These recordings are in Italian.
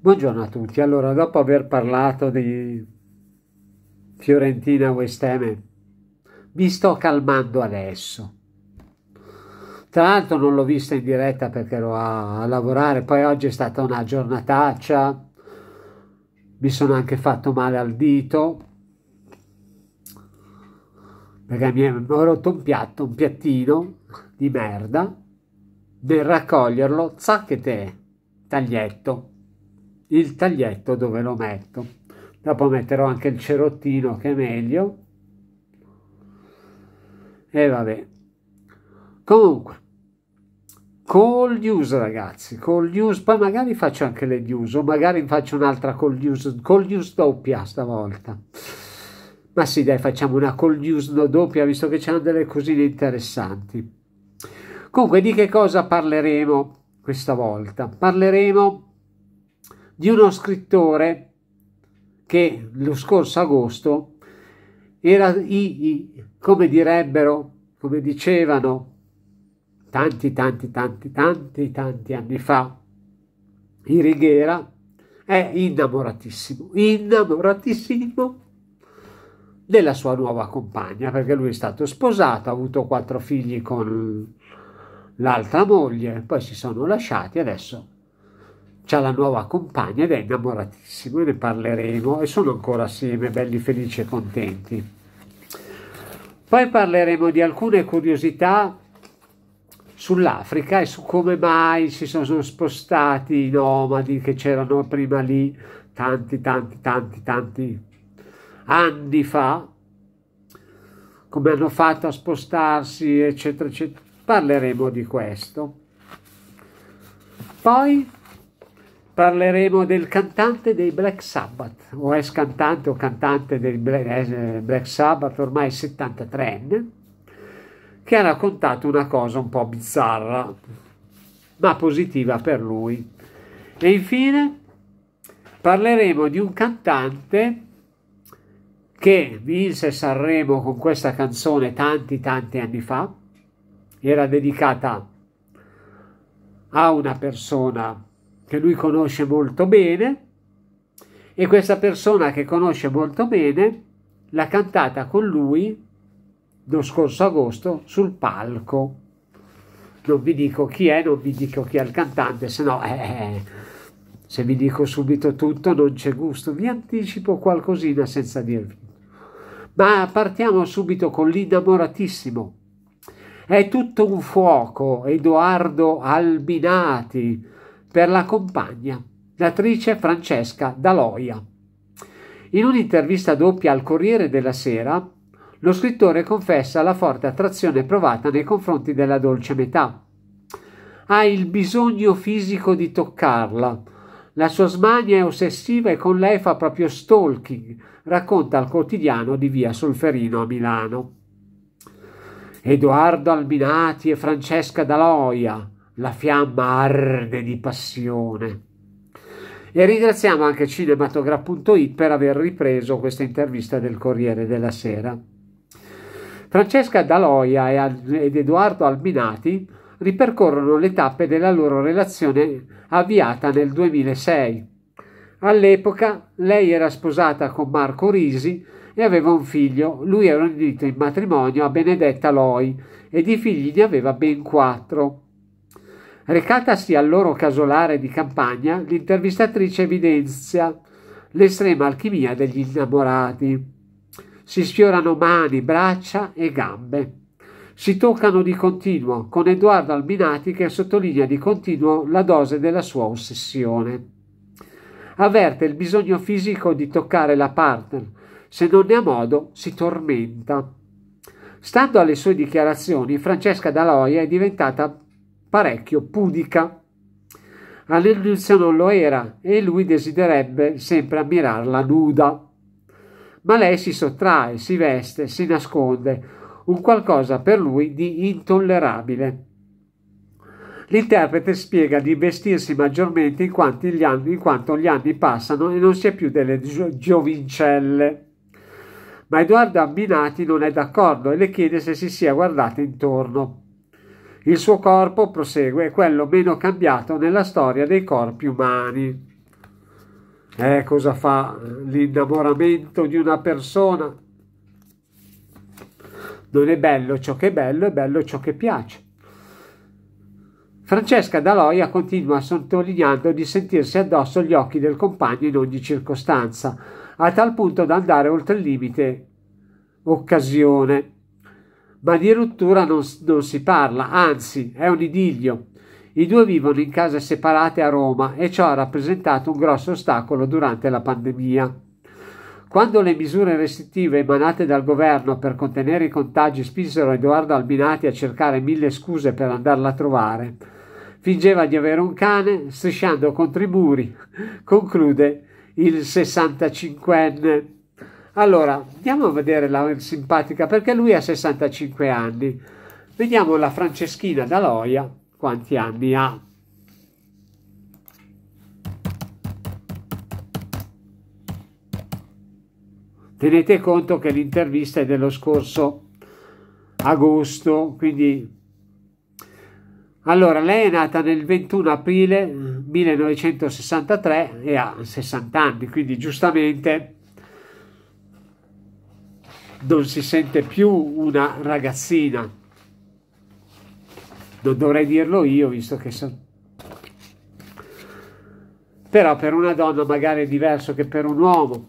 Buongiorno a tutti, allora dopo aver parlato di Fiorentina West Ham, mi sto calmando adesso. Tra l'altro non l'ho vista in diretta perché ero a, a, lavorare, poi oggi è stata una giornataccia, mi sono anche fatto male al dito, perché mi ho rotto un piatto, un piattino di merda, nel raccoglierlo, zac taglietto, il taglietto dove lo metto dopo metterò anche il cerottino che è meglio e vabbè comunque call news ragazzi call news poi magari faccio anche le news o magari faccio un'altra call news call news doppia stavolta ma sì dai facciamo una call news doppia visto che c'erano delle cosine interessanti comunque di che cosa parleremo questa volta parleremo di uno scrittore che lo scorso agosto era, i, i, come direbbero, come dicevano tanti, tanti, tanti, tanti, tanti anni fa, Righiera è innamoratissimo, innamoratissimo della sua nuova compagna, perché lui è stato sposato, ha avuto quattro figli con l'altra moglie, poi si sono lasciati, adesso ha la nuova compagna ed è innamoratissimo e ne parleremo e sono ancora assieme, belli felici e contenti. Poi parleremo di alcune curiosità sull'Africa e su come mai si sono spostati i nomadi che c'erano prima lì tanti, tanti, tanti, tanti anni fa, come hanno fatto a spostarsi, eccetera, eccetera. Parleremo di questo. Poi parleremo del cantante dei Black Sabbath, o ex cantante o cantante dei eh, Black Sabbath, ormai 73enne, che ha raccontato una cosa un po' bizzarra, ma positiva per lui. E infine parleremo di un cantante che vinse Sanremo con questa canzone tanti tanti anni fa, era dedicata a una persona che lui conosce molto bene e questa persona che conosce molto bene l'ha cantata con lui lo scorso agosto sul palco. Non vi dico chi è, non vi dico chi è il cantante, se no eh, eh se vi dico subito tutto non c'è gusto, vi anticipo qualcosina senza dirvi. Ma partiamo subito con l'innamoratissimo. È tutto un fuoco, Edoardo Albinati, per la compagna, l'attrice Francesca Daloia. In un'intervista doppia al Corriere della Sera, lo scrittore confessa la forte attrazione provata nei confronti della dolce metà. Ha il bisogno fisico di toccarla. La sua smania è ossessiva e con lei fa proprio stalking, racconta al quotidiano di via Solferino a Milano. Edoardo Alminati e Francesca Daloia, la fiamma arde di passione. E ringraziamo anche cinematograf.it per aver ripreso questa intervista del Corriere della Sera. Francesca Daloia ed Edoardo Alminati ripercorrono le tappe della loro relazione avviata nel 2006. All'epoca lei era sposata con Marco Risi e aveva un figlio, lui era unito in matrimonio a Benedetta Loi ed i figli ne aveva ben quattro. Recatasi al loro casolare di campagna, l'intervistatrice evidenzia l'estrema alchimia degli innamorati. Si sfiorano mani, braccia e gambe. Si toccano di continuo, con Edoardo Albinati che sottolinea di continuo la dose della sua ossessione. Avverte il bisogno fisico di toccare la partner. Se non ne ha modo, si tormenta. Stando alle sue dichiarazioni, Francesca Daloia è diventata parecchio pudica. All'inizio non lo era e lui desiderebbe sempre ammirarla nuda. Ma lei si sottrae, si veste, si nasconde, un qualcosa per lui di intollerabile. L'interprete spiega di vestirsi maggiormente in quanto gli anni, in quanto gli anni passano e non si è più delle giovincelle. Ma Edoardo Amminati non è d'accordo e le chiede se si sia guardata intorno. Il suo corpo, prosegue, è quello meno cambiato nella storia dei corpi umani. Eh, cosa fa l'innamoramento di una persona? Non è bello ciò che è bello, è bello ciò che piace. Francesca Daloia continua sottolineando di sentirsi addosso gli occhi del compagno in ogni circostanza, a tal punto da andare oltre il limite occasione ma di rottura non, non si parla, anzi è un idillio. I due vivono in case separate a Roma e ciò ha rappresentato un grosso ostacolo durante la pandemia. Quando le misure restrittive emanate dal governo per contenere i contagi spinsero Edoardo Albinati a cercare mille scuse per andarla a trovare, fingeva di avere un cane strisciando contro i muri, conclude il 65enne. Allora, andiamo a vedere la simpatica perché lui ha 65 anni. Vediamo la Franceschina Daloia quanti anni ha. Tenete conto che l'intervista è dello scorso agosto, quindi... Allora, lei è nata nel 21 aprile 1963 e ha 60 anni, quindi giustamente non si sente più una ragazzina. Non dovrei dirlo io, visto che sono... Però per una donna magari è diverso che per un uomo.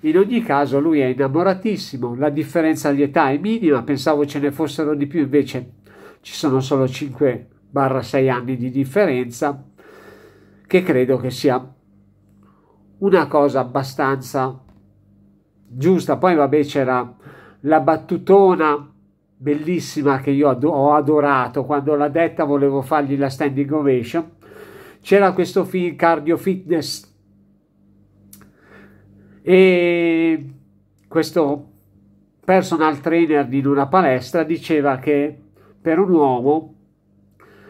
In ogni caso lui è innamoratissimo, la differenza di età è minima, pensavo ce ne fossero di più, invece ci sono solo 5-6 anni di differenza, che credo che sia una cosa abbastanza giusta. Poi vabbè c'era la battutona bellissima che io ad ho adorato, quando l'ha detta volevo fargli la standing ovation. C'era questo film Cardio Fitness e questo personal trainer di una palestra diceva che per un uomo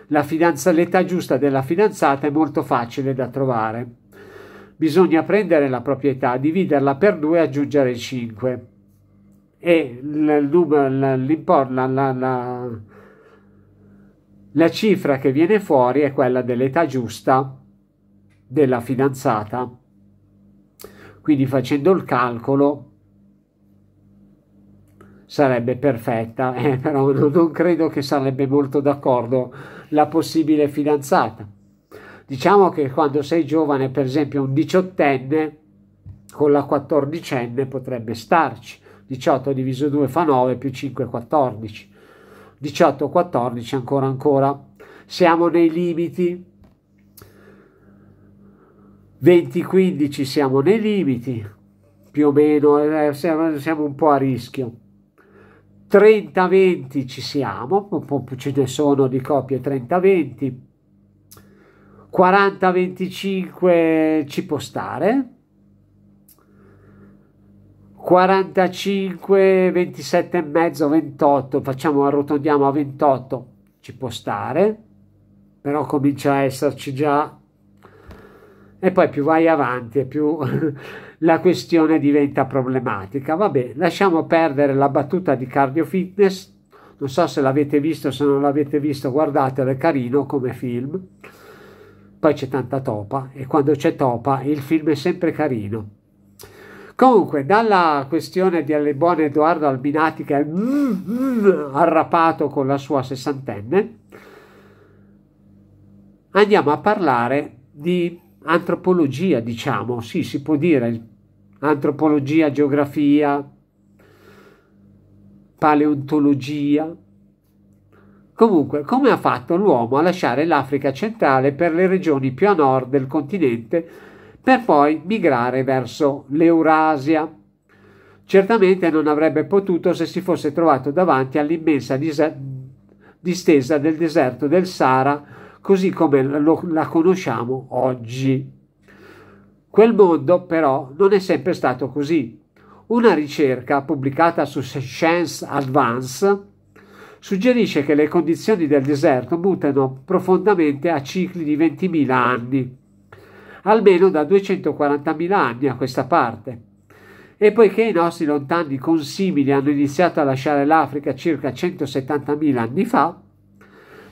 l'età giusta della fidanzata è molto facile da trovare bisogna prendere la proprietà, dividerla per 2 e aggiungere 5 e la, la, la, la cifra che viene fuori è quella dell'età giusta della fidanzata. Quindi facendo il calcolo sarebbe perfetta, eh, però non credo che sarebbe molto d'accordo la possibile fidanzata. Diciamo che quando sei giovane, per esempio un diciottenne, con la quattordicenne potrebbe starci. 18 diviso 2 fa 9 più 5 14. 18 14 ancora ancora. Siamo nei limiti. 20 15 siamo nei limiti. Più o meno eh, eh, siamo, un po' a rischio. 30 20 ci siamo, Ce ne sono di coppie 30 20. 40-25 ci può stare. 45, 27 e mezzo, 28, facciamo arrotondiamo a 28, ci può stare, però comincia a esserci già. E poi più vai avanti e più la questione diventa problematica. Vabbè, lasciamo perdere la battuta di cardio fitness. Non so se l'avete visto, se non l'avete visto, guardatelo, è carino come film poi c'è tanta topa e quando c'è topa il film è sempre carino. Comunque, dalla questione del buon Edoardo Albinati che è mm, mm, arrapato con la sua sessantenne, andiamo a parlare di antropologia, diciamo, sì, si può dire antropologia, geografia, paleontologia, Comunque, come ha fatto l'uomo a lasciare l'Africa centrale per le regioni più a nord del continente per poi migrare verso l'Eurasia? Certamente non avrebbe potuto se si fosse trovato davanti all'immensa dis- distesa del deserto del Sahara, così come lo- la conosciamo oggi. Quel mondo però non è sempre stato così. Una ricerca pubblicata su Science Advance suggerisce che le condizioni del deserto mutano profondamente a cicli di 20.000 anni, almeno da 240.000 anni a questa parte. E poiché i nostri lontani consimili hanno iniziato a lasciare l'Africa circa 170.000 anni fa,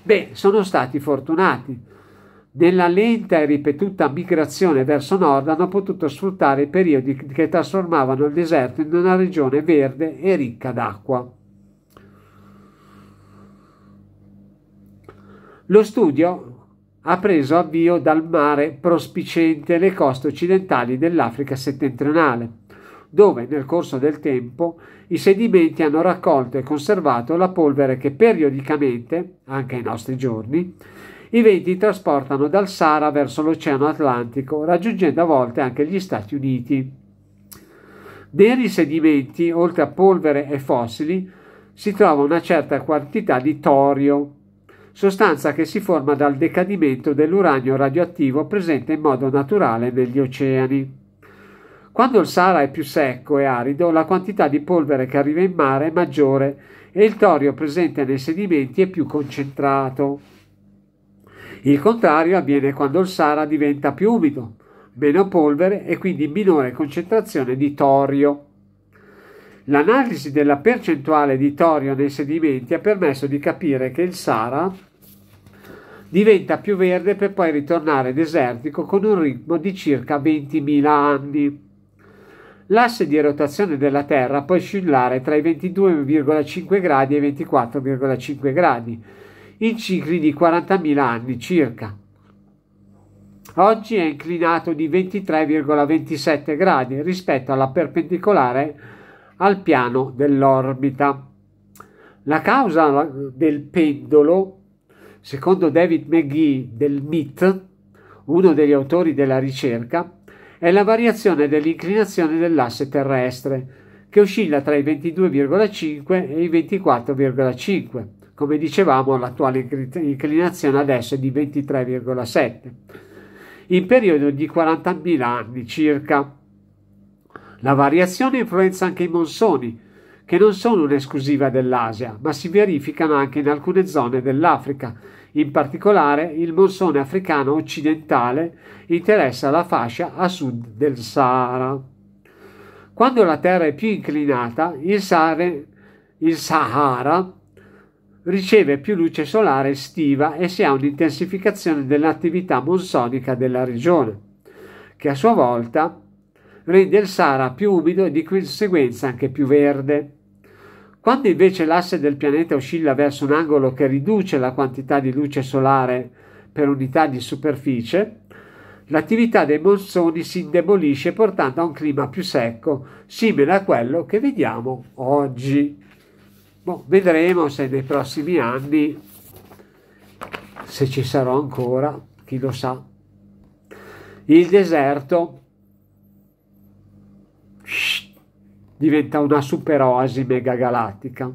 beh, sono stati fortunati. Nella lenta e ripetuta migrazione verso nord hanno potuto sfruttare i periodi che trasformavano il deserto in una regione verde e ricca d'acqua. Lo studio ha preso avvio dal mare prospiciente le coste occidentali dell'Africa settentrionale, dove nel corso del tempo i sedimenti hanno raccolto e conservato la polvere che periodicamente, anche ai nostri giorni, i venti trasportano dal Sahara verso l'Oceano Atlantico, raggiungendo a volte anche gli Stati Uniti. Nei sedimenti, oltre a polvere e fossili, si trova una certa quantità di torio, sostanza che si forma dal decadimento dell'uranio radioattivo presente in modo naturale negli oceani. Quando il Sahara è più secco e arido, la quantità di polvere che arriva in mare è maggiore e il torio presente nei sedimenti è più concentrato. Il contrario avviene quando il Sahara diventa più umido, meno polvere e quindi minore concentrazione di torio. L'analisi della percentuale di torio nei sedimenti ha permesso di capire che il Sahara diventa più verde per poi ritornare desertico con un ritmo di circa 20.000 anni. L'asse di rotazione della Terra può oscillare tra i 22,5 gradi e i 24,5 gradi, in cicli di 40.000 anni circa. Oggi è inclinato di 23,27 gradi rispetto alla perpendicolare al piano dell'orbita. La causa del pendolo Secondo David McGee del MIT, uno degli autori della ricerca, è la variazione dell'inclinazione dell'asse terrestre, che oscilla tra i 22,5 e i 24,5, come dicevamo l'attuale inclinazione adesso è di 23,7, in periodo di 40.000 anni circa. La variazione influenza anche i monsoni, che non sono un'esclusiva dell'Asia, ma si verificano anche in alcune zone dell'Africa. In particolare, il monsone africano occidentale interessa la fascia a sud del Sahara. Quando la terra è più inclinata, il, Sahare, il Sahara riceve più luce solare estiva e si ha un'intensificazione dell'attività monsonica della regione, che a sua volta rende il Sahara più umido e di conseguenza anche più verde. Quando invece l'asse del pianeta oscilla verso un angolo che riduce la quantità di luce solare per unità di superficie, l'attività dei monsoni si indebolisce portando a un clima più secco, simile a quello che vediamo oggi. Boh, vedremo se nei prossimi anni, se ci sarò ancora, chi lo sa. Il deserto diventa una super superoasi megagalattica.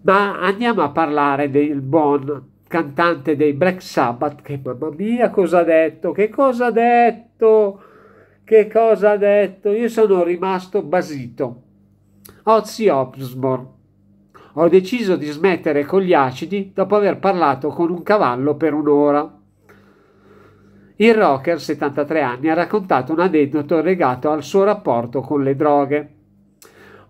Ma andiamo a parlare del buon cantante dei Black Sabbath, che mamma mia cosa ha detto, che cosa ha detto, che cosa ha detto, io sono rimasto basito. Ozzy Osbourne. Ho deciso di smettere con gli acidi dopo aver parlato con un cavallo per un'ora. Il rocker, 73 anni, ha raccontato un aneddoto legato al suo rapporto con le droghe.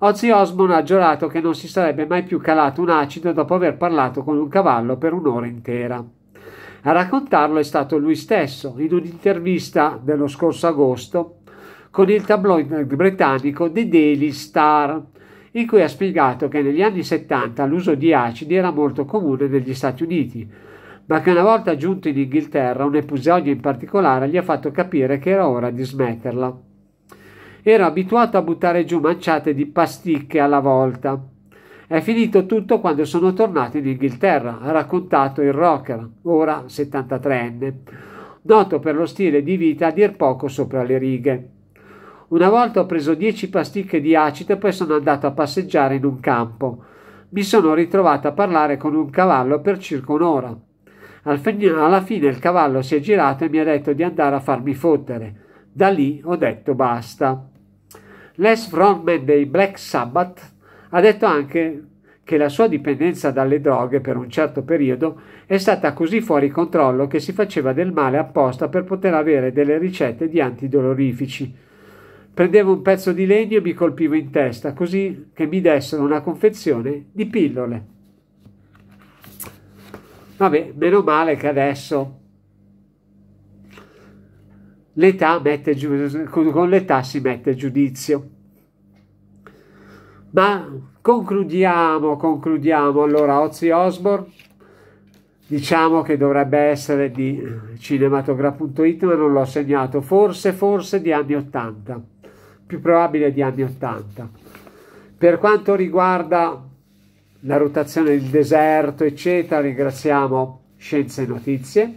Ozzy Osbourne ha giurato che non si sarebbe mai più calato un acido dopo aver parlato con un cavallo per un'ora intera. A raccontarlo è stato lui stesso in un'intervista dello scorso agosto con il tabloid britannico The Daily Star, in cui ha spiegato che negli anni 70 l'uso di acidi era molto comune negli Stati Uniti, ma che una volta giunto in Inghilterra un episodio in particolare gli ha fatto capire che era ora di smetterla. Era abituato a buttare giù manciate di pasticche alla volta. È finito tutto quando sono tornato in Inghilterra, ha raccontato il rocker, ora 73enne, noto per lo stile di vita a dir poco sopra le righe. Una volta ho preso 10 pasticche di acido e poi sono andato a passeggiare in un campo. Mi sono ritrovato a parlare con un cavallo per circa un'ora alla fine il cavallo si è girato e mi ha detto di andare a farmi fottere. Da lì ho detto basta. Les Frontman dei Black Sabbath ha detto anche che la sua dipendenza dalle droghe per un certo periodo è stata così fuori controllo che si faceva del male apposta per poter avere delle ricette di antidolorifici. Prendevo un pezzo di legno e mi colpivo in testa così che mi dessero una confezione di pillole. Vabbè, meno male che adesso l'età mette giù, con l'età si mette giudizio. Ma concludiamo, concludiamo. Allora, Ozzy Osbourne, diciamo che dovrebbe essere di cinematogra.it, ma non l'ho segnato, forse, forse di anni 80, più probabile di anni 80. Per quanto riguarda la rotazione del deserto, eccetera, ringraziamo Scienze e Notizie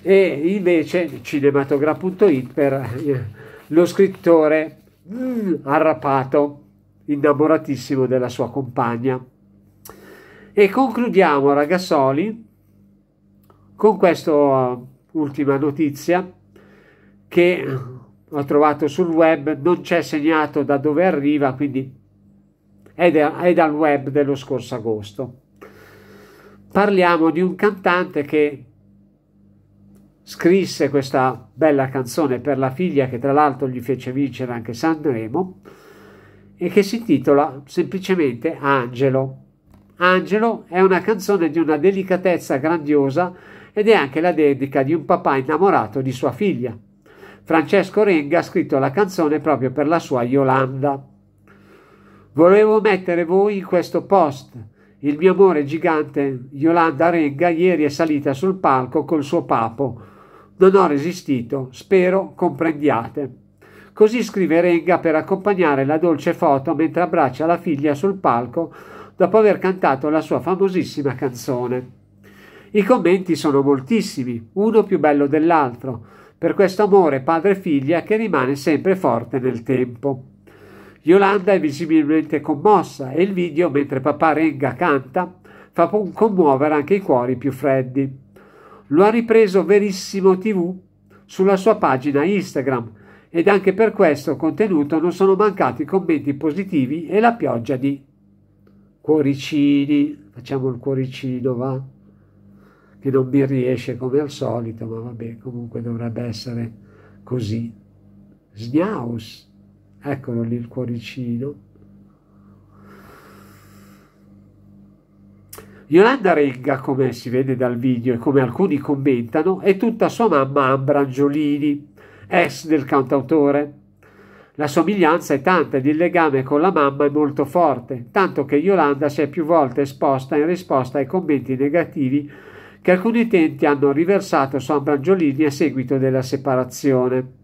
e invece cinematograph.it per eh, lo scrittore mm, arrapato, innamoratissimo della sua compagna. E concludiamo, ragazzoli, con questa eh, ultima notizia che ho trovato sul web, non c'è segnato da dove arriva, quindi e dal web dello scorso agosto. Parliamo di un cantante che scrisse questa bella canzone per la figlia che tra l'altro gli fece vincere anche Sanremo e che si intitola semplicemente Angelo. Angelo è una canzone di una delicatezza grandiosa ed è anche la dedica di un papà innamorato di sua figlia. Francesco Renga ha scritto la canzone proprio per la sua Yolanda. Volevo mettere voi in questo post. Il mio amore gigante, Yolanda Renga, ieri è salita sul palco col suo papo. Non ho resistito, spero comprendiate. Così scrive Renga per accompagnare la dolce foto mentre abbraccia la figlia sul palco dopo aver cantato la sua famosissima canzone. I commenti sono moltissimi, uno più bello dell'altro, per questo amore padre-figlia che rimane sempre forte nel tempo. Yolanda è visibilmente commossa e il video, mentre papà Renga canta, fa commuovere anche i cuori più freddi. Lo ha ripreso Verissimo TV sulla sua pagina Instagram ed anche per questo contenuto non sono mancati commenti positivi e la pioggia di cuoricini. Facciamo il cuoricino, va? Che non mi riesce come al solito, ma vabbè, comunque dovrebbe essere così. Sniaus! eccolo lì il cuoricino Yolanda Regga, come si vede dal video e come alcuni commentano, è tutta sua mamma Ambra Angiolini, ex del cantautore. La somiglianza è tanta ed il legame con la mamma è molto forte, tanto che Yolanda si è più volte esposta in risposta ai commenti negativi che alcuni utenti hanno riversato su Ambra Angiolini a seguito della separazione.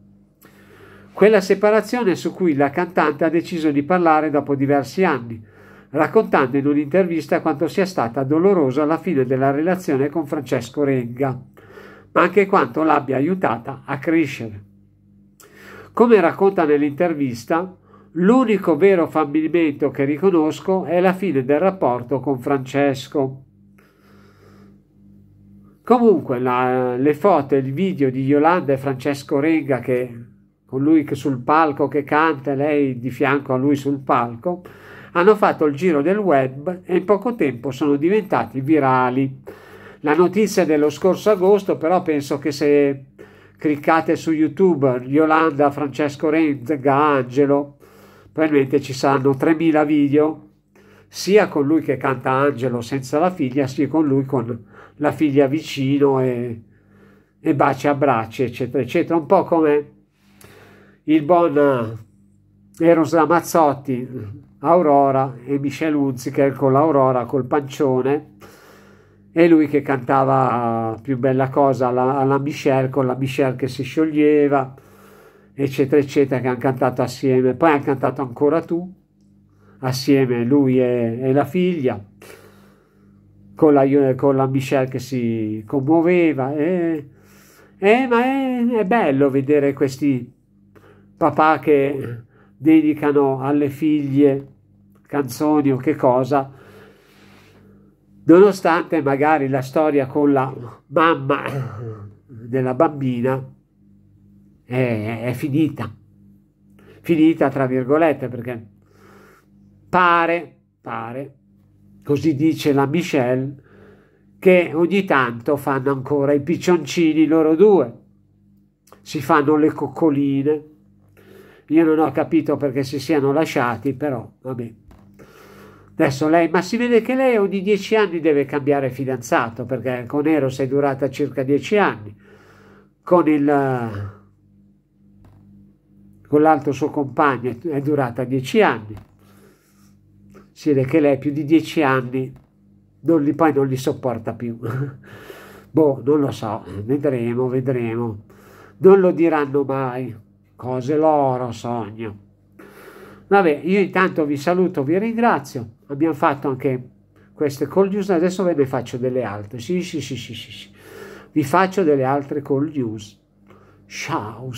Quella separazione su cui la cantante ha deciso di parlare dopo diversi anni, raccontando in un'intervista quanto sia stata dolorosa la fine della relazione con Francesco Renga, ma anche quanto l'abbia aiutata a crescere. Come racconta nell'intervista, l'unico vero fallimento che riconosco è la fine del rapporto con Francesco. Comunque la, le foto e il video di Yolanda e Francesco Renga che lui che sul palco che canta e lei di fianco a lui sul palco, hanno fatto il giro del web e in poco tempo sono diventati virali. La notizia dello scorso agosto però penso che se cliccate su YouTube Yolanda, Francesco Renzega, Angelo, probabilmente ci saranno 3.000 video, sia con lui che canta Angelo senza la figlia, sia con lui con la figlia vicino e, e baci, abbracci, eccetera, eccetera. Un po' come il buon eh, Eros Ramazzotti, Aurora e Michel Hunziker con l'Aurora col pancione e lui che cantava più bella cosa alla, alla Michel con la Michel che si scioglieva eccetera eccetera che hanno cantato assieme poi hanno cantato ancora tu assieme lui e, e la figlia con la, con la, Michel che si commuoveva e, e eh, ma è, è bello vedere questi papà che dedicano alle figlie canzoni o che cosa, nonostante magari la storia con la mamma della bambina è, è finita, finita tra virgolette perché pare, pare, così dice la Michelle, che ogni tanto fanno ancora i piccioncini loro due, si fanno le coccoline io non ho capito perché si siano lasciati, però vabbè. Adesso lei, ma si vede che lei ogni dieci anni deve cambiare fidanzato, perché con Eros è durata circa dieci anni. Con il... con l'altro suo compagno è durata dieci anni. Si vede che lei più di dieci anni non li, poi non li sopporta più. boh, non lo so, vedremo, vedremo. Non lo diranno mai cose loro sogno. Vabbè, io intanto vi saluto, vi ringrazio. Abbiamo fatto anche queste call news, adesso ve ne faccio delle altre. Sì, sì, sì, sì, sì. sì. Vi faccio delle altre call news. Ciao.